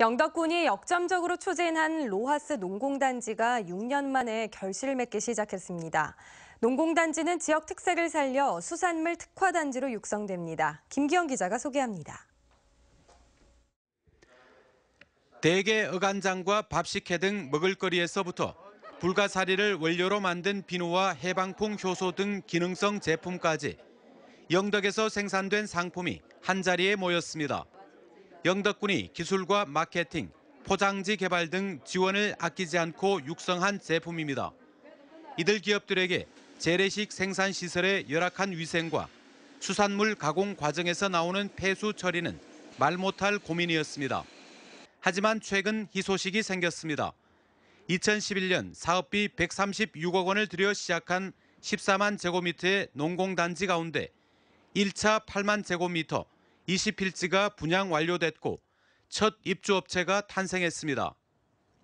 영덕군이 역점적으로 추진한 로하스 농공단지가 6년 만에 결실을 맺기 시작했습니다. 농공단지는 지역 특색을 살려 수산물 특화단지로 육성됩니다. 김기영 기자가 소개합니다. 대게 어간장과 밥식혜 등 먹을거리에서부터 불가사리를 원료로 만든 비누와 해방풍 효소 등 기능성 제품까지 영덕에서 생산된 상품이 한자리에 모였습니다. 영덕군이 기술과 마케팅, 포장지 개발 등 지원을 아끼지 않고 육성한 제품입니다. 이들 기업들에게 재래식 생산 시설의 열악한 위생과 수산물 가공 과정에서 나오는 폐수 처리는 말 못할 고민이었습니다. 하지만 최근 희소식이 생겼습니다. 2011년 사업비 136억 원을 들여 시작한 14만 제곱미터의 농공단지 가운데 1차 8만 제곱미터, 20필지가 분양 완료됐고 첫 입주업체가 탄생했습니다.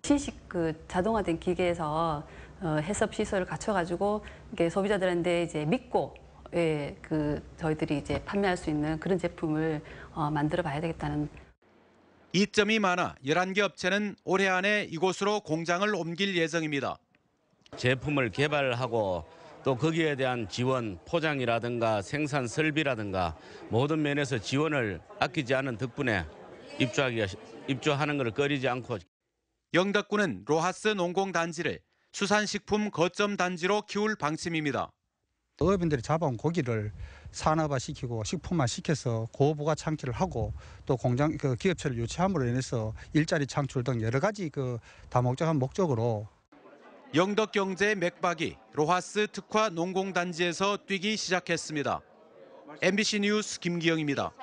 시식 그 자동화된 기계에서 어, 해썹 시설을 갖춰가지고 이게 소비자들한테 이제 믿고 예, 그 저희들이 이제 판매할 수 있는 그런 제품을 어, 만들어 봐야 되겠다는. 이점이 많아 11개 업체는 올해 안에 이곳으로 공장을 옮길 예정입니다. 제품을 개발하고 또 거기에 대한 지원, 포장이라든가 생산 설비라든가 모든 면에서 지원을 아끼지 않은 덕분에 입주하기 입주하는 것을 꺼리지 않고 영덕군은 로하스 농공단지를 수산식품 거점 단지로 키울 방침입니다. 어업인들이 잡아온 고기를 산업화시키고 식품화시켜서 고부가 창출을 하고 또 공장 그 기업체를 유치함으로 인해서 일자리 창출 등 여러 가지 그 다목적한 목적으로 영덕 경제의 맥박이 로하스 특화 농공단지에서 뛰기 시작했습니다. MBC 뉴스 김기영입니다.